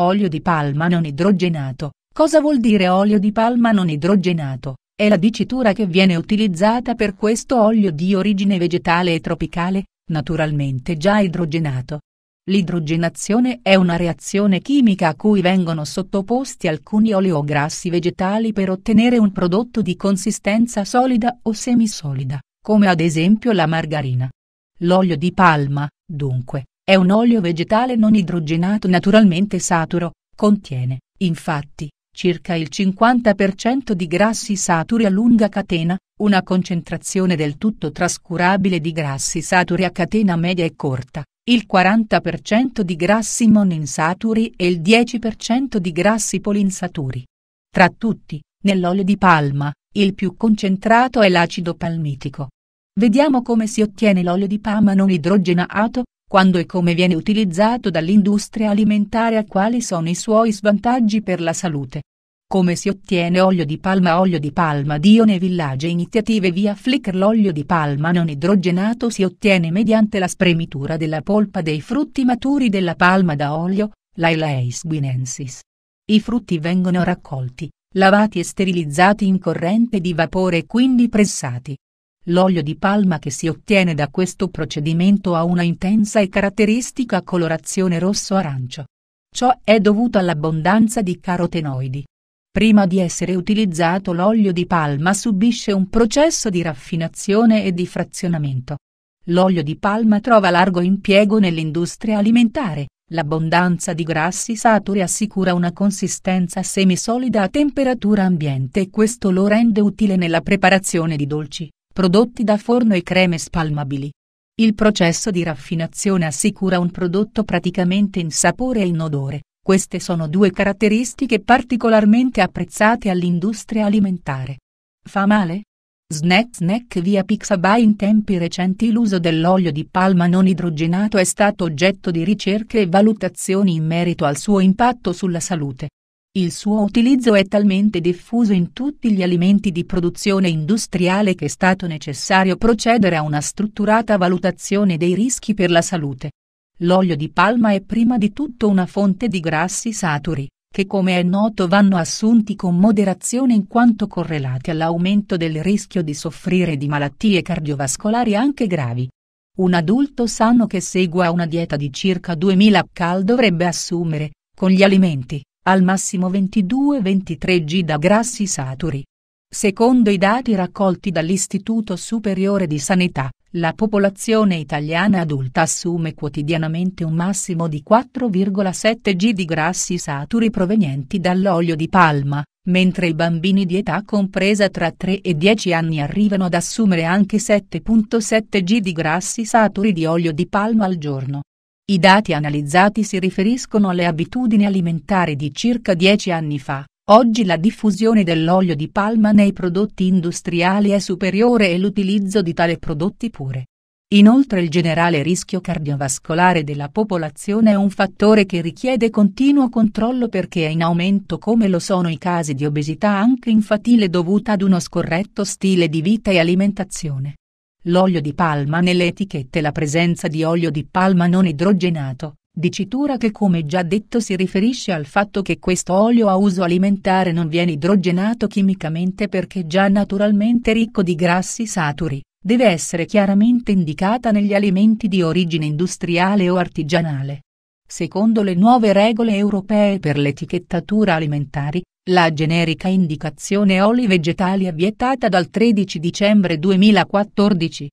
Olio di palma non idrogenato. Cosa vuol dire olio di palma non idrogenato? È la dicitura che viene utilizzata per questo olio di origine vegetale e tropicale, naturalmente già idrogenato. L'idrogenazione è una reazione chimica a cui vengono sottoposti alcuni oli o grassi vegetali per ottenere un prodotto di consistenza solida o semisolida, come ad esempio la margarina. L'olio di palma, dunque, è un olio vegetale non idrogenato naturalmente saturo, contiene, infatti, circa il 50% di grassi saturi a lunga catena, una concentrazione del tutto trascurabile di grassi saturi a catena media e corta, il 40% di grassi moninsaturi e il 10% di grassi polinsaturi. Tra tutti, nell'olio di palma, il più concentrato è l'acido palmitico. Vediamo come si ottiene l'olio di palma non idrogenato, quando e come viene utilizzato dall'industria alimentare e quali sono i suoi svantaggi per la salute. Come si ottiene olio di palma Olio di palma Dione Village Iniziative via Flickr L'olio di palma non idrogenato si ottiene mediante la spremitura della polpa dei frutti maturi della palma da olio, l'Ailaeis guinensis. I frutti vengono raccolti, lavati e sterilizzati in corrente di vapore e quindi pressati. L'olio di palma che si ottiene da questo procedimento ha una intensa e caratteristica colorazione rosso-arancio. Ciò è dovuto all'abbondanza di carotenoidi. Prima di essere utilizzato l'olio di palma subisce un processo di raffinazione e di frazionamento. L'olio di palma trova largo impiego nell'industria alimentare, l'abbondanza di grassi saturi assicura una consistenza semisolida a temperatura ambiente e questo lo rende utile nella preparazione di dolci prodotti da forno e creme spalmabili. Il processo di raffinazione assicura un prodotto praticamente in sapore e in odore. queste sono due caratteristiche particolarmente apprezzate all'industria alimentare. Fa male? Snack Snack via Pixabay In tempi recenti l'uso dell'olio di palma non idrogenato è stato oggetto di ricerche e valutazioni in merito al suo impatto sulla salute. Il suo utilizzo è talmente diffuso in tutti gli alimenti di produzione industriale che è stato necessario procedere a una strutturata valutazione dei rischi per la salute. L'olio di palma è prima di tutto una fonte di grassi saturi, che come è noto vanno assunti con moderazione in quanto correlati all'aumento del rischio di soffrire di malattie cardiovascolari anche gravi. Un adulto sano che segua una dieta di circa 2000 cal dovrebbe assumere, con gli alimenti, al massimo 22-23 g da grassi saturi. Secondo i dati raccolti dall'Istituto Superiore di Sanità, la popolazione italiana adulta assume quotidianamente un massimo di 4,7 g di grassi saturi provenienti dall'olio di palma, mentre i bambini di età compresa tra 3 e 10 anni arrivano ad assumere anche 7,7 g di grassi saturi di olio di palma al giorno. I dati analizzati si riferiscono alle abitudini alimentari di circa dieci anni fa. Oggi la diffusione dell'olio di palma nei prodotti industriali è superiore e l'utilizzo di tale prodotti pure. Inoltre il generale rischio cardiovascolare della popolazione è un fattore che richiede continuo controllo perché è in aumento come lo sono i casi di obesità anche infantile dovuta ad uno scorretto stile di vita e alimentazione. L'olio di palma nelle etichette La presenza di olio di palma non idrogenato, dicitura che come già detto si riferisce al fatto che questo olio a uso alimentare non viene idrogenato chimicamente perché già naturalmente ricco di grassi saturi, deve essere chiaramente indicata negli alimenti di origine industriale o artigianale. Secondo le nuove regole europee per l'etichettatura alimentari, la generica indicazione oli vegetali è vietata dal 13 dicembre 2014,